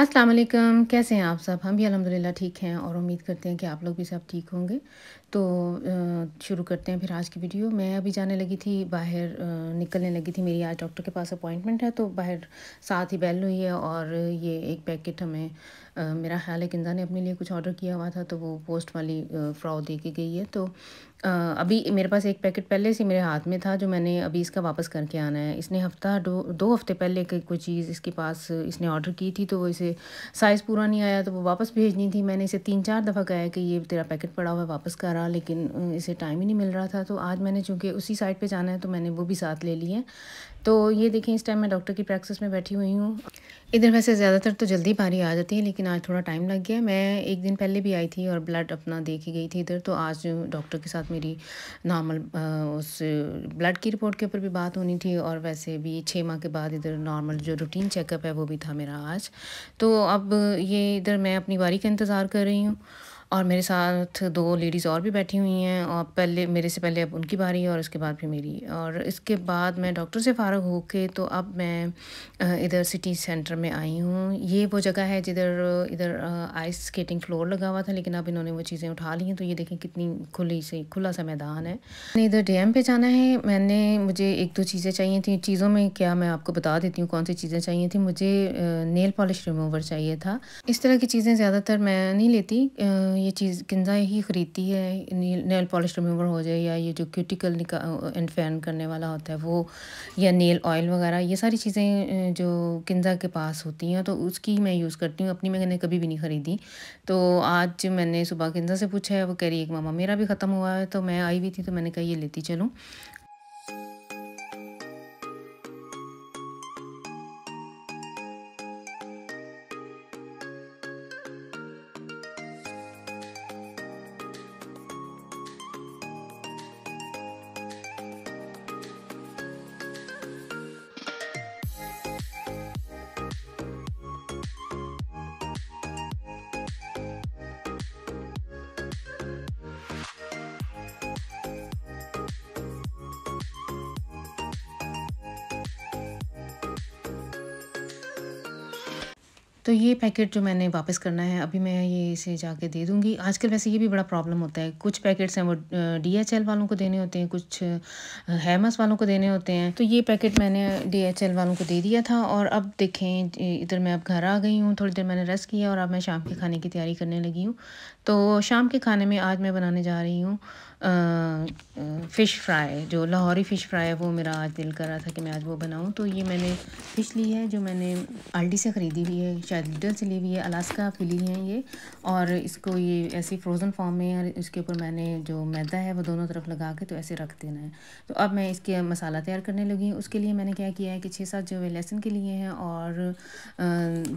अस्सलाम वालेकुम कैसे हैं आप सब हम भी अल्हम्दुलिल्लाह ठीक हैं और उम्मीद करते हैं कि आप लोग भी सब ठीक होंगे तो शुरू करते हैं फिर आज की वीडियो मैं अभी जाने लगी थी बाहर निकलने लगी थी मेरी आज डॉक्टर के पास अपॉइंटमेंट है तो बाहर साथ ही बैल हुई है और ये एक पैकेट हमें मेरा ख्याल है किंदा ने अपने लिए कुछ ऑर्डर किया हुआ था तो वो पोस्ट वाली फ़्रॉ दे के गई है तो अभी मेरे पास एक पैकेट पहले से मेरे हाथ में था जो मैंने अभी इसका वापस करके आना है इसने हफ्ता दो दो हफ्ते पहले कोई चीज़ इसके पास इसने ऑर्डर की थी तो वो इसे साइज़ पूरा नहीं आया तो वो वापस भेजनी थी मैंने इसे तीन चार दफ़ा कहा कि ये तेरा पैकेट पड़ा हुआ है वापस करा लेकिन इसे टाइम ही नहीं मिल रहा था तो आज मैंने चूँकि उसी साइड पर जाना है तो मैंने वो भी साथ ले ली है तो ये देखें इस टाइम मैं डॉक्टर की प्रैक्टिस में बैठी हुई हूँ इधर वैसे ज़्यादातर तो जल्दी बारी आ जाती है लेकिन आज थोड़ा टाइम लग गया मैं एक दिन पहले भी आई थी और ब्लड अपना दे के गई थी इधर तो आज डॉक्टर के साथ मेरी नॉर्मल उस ब्लड की रिपोर्ट के ऊपर भी बात होनी थी और वैसे भी छः माह के बाद इधर नॉर्मल जो रूटीन चेकअप है वो भी था मेरा आज तो अब ये इधर मैं अपनी बारी का इंतज़ार कर रही हूँ और मेरे साथ दो लेडीज़ और भी बैठी हुई हैं और पहले मेरे से पहले अब उनकी बारी है और उसके बाद फिर मेरी और इसके बाद मैं डॉक्टर से फ़ारग हो के तो अब मैं इधर सिटी सेंटर में आई हूँ ये वो जगह है जिधर इधर आइस स्केटिंग फ्लोर लगा हुआ था लेकिन अब इन्होंने वो चीज़ें उठा ली हैं तो ये देखें कितनी खुली से खुला सा मैदान है मैंने इधर डी पे जाना है मैंने मुझे एक दो चीज़ें चाहिए थी चीज़ों में क्या मैं आपको बता देती हूँ कौन सी चीज़ें चाहिए थी मुझे नेल पॉलिश रिमूवर चाहिए था इस तरह की चीज़ें ज़्यादातर मैं नहीं लेती ये चीज़ किन्जाएँ ही ख़रीदती है नेल पॉलिश रिमूवर हो जाए या ये जो क्यूटिकल निका एंड फैन करने वाला होता है वो या नेल ऑयल वगैरह ये सारी चीज़ें जो किन्जा के पास होती हैं तो उसकी मैं यूज़ करती हूँ अपनी मैंने कभी भी नहीं ख़रीदी तो आज मैंने सुबह किन्जा से पूछा है वो कह रही है कि मामा मेरा भी ख़त्म हुआ है तो मैं आई हुई थी तो मैंने कहा ये लेती चलूँ तो ये पैकेट जो मैंने वापस करना है अभी मैं ये इसे जाके दे दूँगी आजकल वैसे ये भी बड़ा प्रॉब्लम होता है कुछ पैकेट्स हैं वो डी वालों को देने होते हैं कुछ हैमस वालों को देने होते हैं तो ये पैकेट मैंने डी वालों को दे दिया था और अब देखें इधर मैं अब घर आ गई हूँ थोड़ी देर मैंने रेस्ट किया और अब मैं शाम के खाने की तैयारी करने लगी हूँ तो शाम के खाने में आज मैं बनाने जा रही हूँ फ़िश फ्राई जो लाहौरी फ़िश फ्राई है वो मेरा आज दिल कर रहा था कि मैं आज वो बनाऊँ तो ये मैंने फ़िश ली है जो मैंने आल्टी से ख़रीदी हुई है एडिटर से ली हुई है अलास्का फिली है ये और इसको ये ऐसी फ्रोज़न फॉर्म में और इसके ऊपर मैंने जो मैदा है वो दोनों तरफ लगा के तो ऐसे रख देना है तो अब मैं इसके मसाला तैयार करने लगी हूँ उसके लिए मैंने क्या किया है कि छः सात जो है लहसुन के लिए हैं और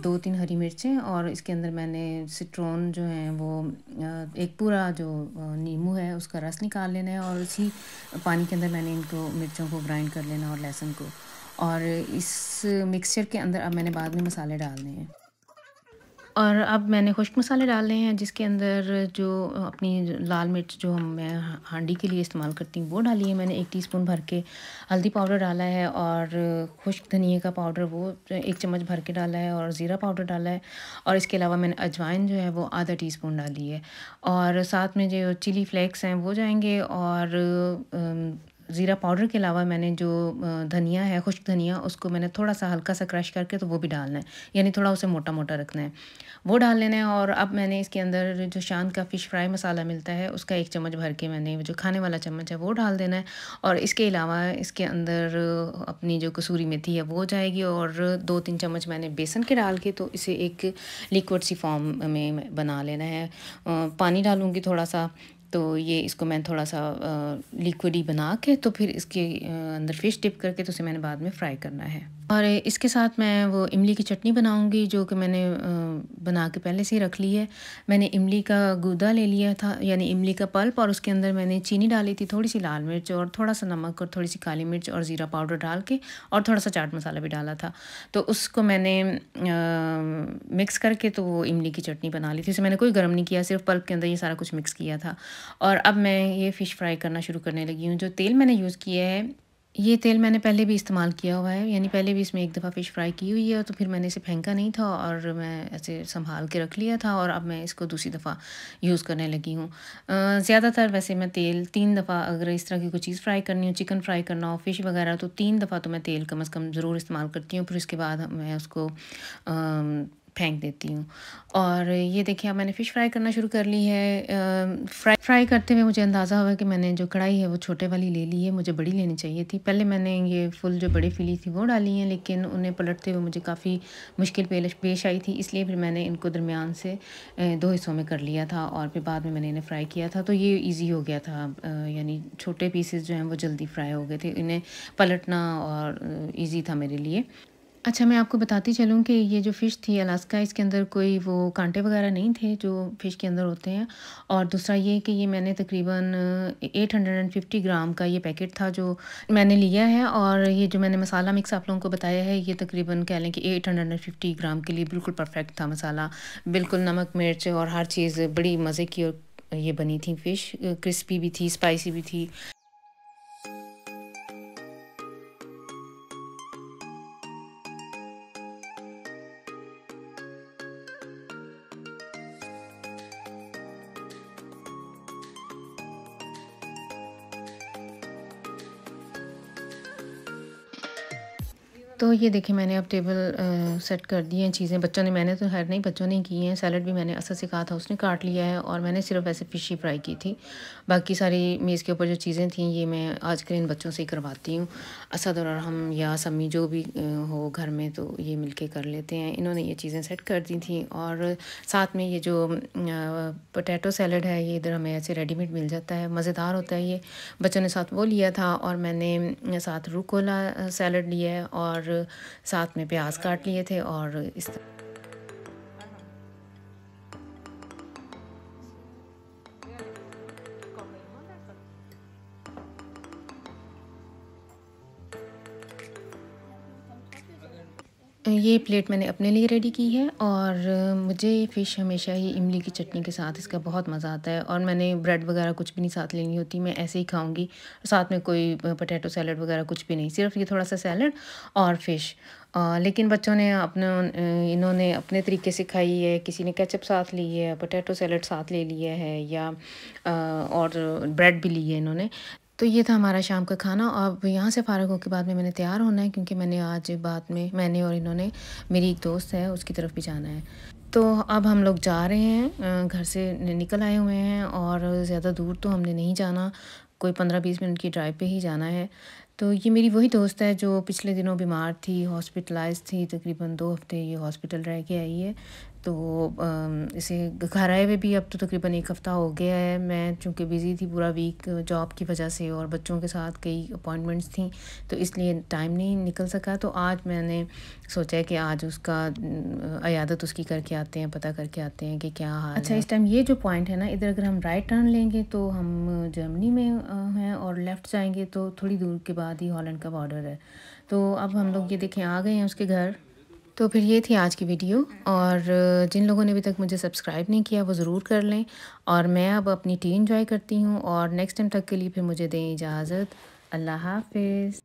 दो तीन हरी मिर्चें और इसके अंदर मैंने सिट्रोन जो है वो एक पूरा जो नींबू है उसका रस निकाल लेना है और उसी पानी के अंदर मैंने इनको मिर्चों को ग्राइंड कर लेना और लहसुन को और इस मिक्सचर के अंदर अब मैंने बाद में मसाले डालने हैं और अब मैंने खुश्क मसाले डालने हैं जिसके अंदर जो अपनी लाल मिर्च जो हम मैं हांडी के लिए इस्तेमाल करती हूँ वो डाली है मैंने एक टीस्पून भर के हल्दी पाउडर डाला है और खुश्क धनिए का पाउडर वो एक चम्मच भर के डाला है और ज़ीरा पाउडर डाला है और इसके अलावा मैंने अजवाइन जो है वो आधा टी स्पून डाली है और साथ में जो चिली फ्लेक्स हैं वो जाएंगे और ज़ीरा पाउडर के अलावा मैंने जो धनिया है खुश्क धनिया उसको मैंने थोड़ा सा हल्का सा क्रश करके तो वो भी डालना है यानी थोड़ा उसे मोटा मोटा रखना है वो डाल लेना है और अब मैंने इसके अंदर जो शान का फ़िश फ्राई मसाला मिलता है उसका एक चम्मच भर के मैंने जो खाने वाला चम्मच है वो डाल देना है और इसके अलावा इसके अंदर अपनी जो कसूरी मेथी है वो जाएगी और दो तीन चम्मच मैंने बेसन के डाल के तो इसे एक लिक्विड सी फॉर्म में बना लेना है पानी डालूँगी थोड़ा सा तो ये इसको मैं थोड़ा सा लिक्विड ही बना के तो फिर इसके अंदर फ़िश डिप करके तो उसे मैंने बाद में फ्राई करना है और इसके साथ मैं वो इमली की चटनी बनाऊंगी जो कि मैंने बना के पहले से ही रख ली है मैंने इमली का गूदा ले लिया था यानी इमली का पल्प और उसके अंदर मैंने चीनी डाली थी थोड़ी सी लाल मिर्च और थोड़ा सा नमक और थोड़ी सी काली मिर्च और ज़ीरा पाउडर डाल के और थोड़ा सा चाट मसाला भी डाला था तो उसको मैंने मिक्स करके तो वो इमली की चटनी बना ली थी उसे मैंने कोई गर्म नहीं किया सिर्फ पल्प के अंदर ये सारा कुछ मिक्स किया था और अब मैं ये फ़िश फ्राई करना शुरू करने लगी हूँ जो तेल मैंने यूज़ किया है ये तेल मैंने पहले भी इस्तेमाल किया हुआ है यानी पहले भी इसमें एक दफ़ा फ़िश फ्राई की हुई है तो फिर मैंने इसे फेंका नहीं था और मैं ऐसे संभाल के रख लिया था और अब मैं इसको दूसरी दफ़ा यूज़ करने लगी हूँ ज़्यादातर वैसे मैं तेल तीन दफ़ा अगर इस तरह की कोई चीज़ फ्राई करनी हो चिकन फ्राई करना हो फ़िश वगैरह तो तीन दफ़ा तो मैं तेल कम अज़ कम ज़रूर इस्तेमाल करती हूँ फिर उसके बाद मैं उसको आ, फेंक देती हूँ और ये देखिए अब मैंने फ़िश फ्राई करना शुरू कर ली है फ्राई फ्राई करते हुए मुझे अंदाज़ा हुआ कि मैंने जो कढ़ाई है वो छोटे वाली ले ली है मुझे बड़ी लेनी चाहिए थी पहले मैंने ये फुल जो बड़ी फिली थी वो डाली हैं लेकिन उन्हें पलटते हुए मुझे काफ़ी मुश्किल पेश पेश आई थी इसलिए फिर मैंने इनको दरमियान से दो हिस्सों में कर लिया था और फिर बाद में मैंने इन्हें फ्राई किया था तो ये ईजी हो गया था यानी छोटे पीसेज जो हैं वो जल्दी फ्राई हो गए थे इन्हें पलटना और ईजी था मेरे लिए अच्छा मैं आपको बताती चलूँ कि ये जो फ़िश थी अलास्का इसके अंदर कोई वो कांटे वगैरह नहीं थे जो फ़िश के अंदर होते हैं और दूसरा ये कि ये मैंने तकरीबन 850 ग्राम का ये पैकेट था जो मैंने लिया है और ये जो मैंने मसाला मिक्स आप लोगों को बताया है ये तकरीबन कह लें कि 850 ग्राम के लिए बिल्कुल परफेक्ट था मसाला बिल्कुल नमक मिर्च और हर चीज़ बड़ी मज़े की और ये बनी थी फ़िश क्रिस्पी भी थी स्पाइसी भी थी तो ये देखिए मैंने अब टेबल सेट कर दी हैं चीज़ें बच्चों ने मैंने तो हर नहीं बच्चों ने की हैं सैलड भी मैंने असर से कहा था उसने काट लिया है और मैंने सिर्फ ऐसे फिश ही फ्राई की थी बाकी सारी मेज़ के ऊपर जो चीज़ें थी ये मैं आज के इन बच्चों से ही करवाती हूँ असद और हम या सम्मी जो भी हो घर में तो ये मिल के कर लेते हैं इन्होंने ये चीज़ें सेट कर दी थी और साथ में ये जो पोटैटो सैलड है ये इधर हमें ऐसे रेडीमेड मिल जाता है मज़ेदार होता है ये बच्चों ने साथ वो लिया था और मैंने साथ रूकोला सैलड लिया है और साथ में प्याज काट लिए थे और इस ये प्लेट मैंने अपने लिए रेडी की है और मुझे फ़िश हमेशा ही इमली की चटनी के साथ इसका बहुत मज़ा आता है और मैंने ब्रेड वगैरह कुछ भी नहीं साथ लेनी होती मैं ऐसे ही खाऊंगी साथ में कोई पोटैटो सैलड वगैरह कुछ भी नहीं सिर्फ ये थोड़ा सा सैलड और फ़िश लेकिन बच्चों ने अपने इन्होंने अपने तरीके से खाई है किसी ने कैचअप साथ ली है पोटैटो सैलड साथ ले लिया है या और ब्रेड भी ली है इन्होंने तो ये था हमारा शाम का खाना अब यहाँ से फ़ारग होकर बाद में मैंने तैयार होना है क्योंकि मैंने आज बाद में मैंने और इन्होंने मेरी एक दोस्त है उसकी तरफ भी जाना है तो अब हम लोग जा रहे हैं घर से निकल आए हुए हैं और ज़्यादा दूर तो हमने नहीं जाना कोई पंद्रह बीस मिनट की ड्राइव पे ही जाना है तो ये मेरी वही दोस्त है जो पिछले दिनों बीमार थी हॉस्पिटलाइज थी तकरीबन दो हफ्ते ये हॉस्पिटल रह के आई है तो इसे घर आए हुए भी अब तो तकरीबन एक हफ़्ता हो गया है मैं चूँकि बिज़ी थी पूरा वीक जॉब की वजह से और बच्चों के साथ कई अपॉइंटमेंट्स थी तो इसलिए टाइम नहीं निकल सका तो आज मैंने सोचा है कि आज उसका अयादत उसकी करके आते हैं पता करके आते हैं कि क्या हाल अच्छा इस टाइम ये जो पॉइंट है ना इधर अगर हम राइट टर्न लेंगे तो हम जर्मनी में हैं और लेफ़्ट जाएंगे तो थोड़ी दूर के बाद ही हॉलैंड का बॉर्डर है तो अब हम लोग ये देखें आ गए हैं उसके घर तो फिर ये थी आज की वीडियो और जिन लोगों ने अभी तक मुझे सब्सक्राइब नहीं किया वो ज़रूर कर लें और मैं अब अपनी टी इन्जॉय करती हूँ और नेक्स्ट टाइम तक के लिए फिर मुझे दें इजाज़त अल्लाह हाफिज़